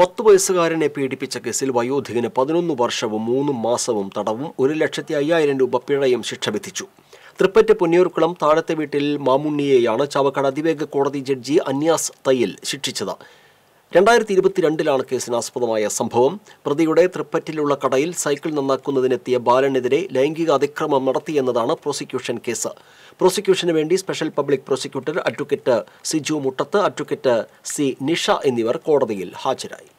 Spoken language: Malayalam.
പത്ത് വയസ്സുകാരനെ പീഡിപ്പിച്ച കേസിൽ വയോധികന് പതിനൊന്ന് വർഷവും മൂന്ന് മാസവും തടവും ഒരു ലക്ഷത്തി അയ്യായിരം രൂപ പിഴയും ശിക്ഷ വിധിച്ചു തൃപ്പറ്റ് പൊന്നിയൂർക്കുളം താഴത്തെ വീട്ടിൽ മാമുണ്ണിയെയാണ് ചാവക്കാട് അതിവേഗ കോടതി ജഡ്ജി അന്യാസ് തയ്യൽ ശിക്ഷിച്ചത് രണ്ടായിരത്തി ഇരുപത്തിരണ്ടിലാണ് ആസ്പദമായ സംഭവം പ്രതിയുടെ തൃപ്പറ്റിലുള്ള കടയിൽ സൈക്കിൾ നന്നാക്കുന്നതിനെത്തിയ ബാലനെതിരെ ലൈംഗിക അതിക്രമം നടത്തിയെന്നതാണ് പ്രോസിക്യൂഷൻ കേസ് പ്രോസിക്യൂഷന് വേണ്ടി special public prosecutor advocate Siju Muttath advocate C Nisha എന്നിവർ കോടതിയിൽ ഹാജരായി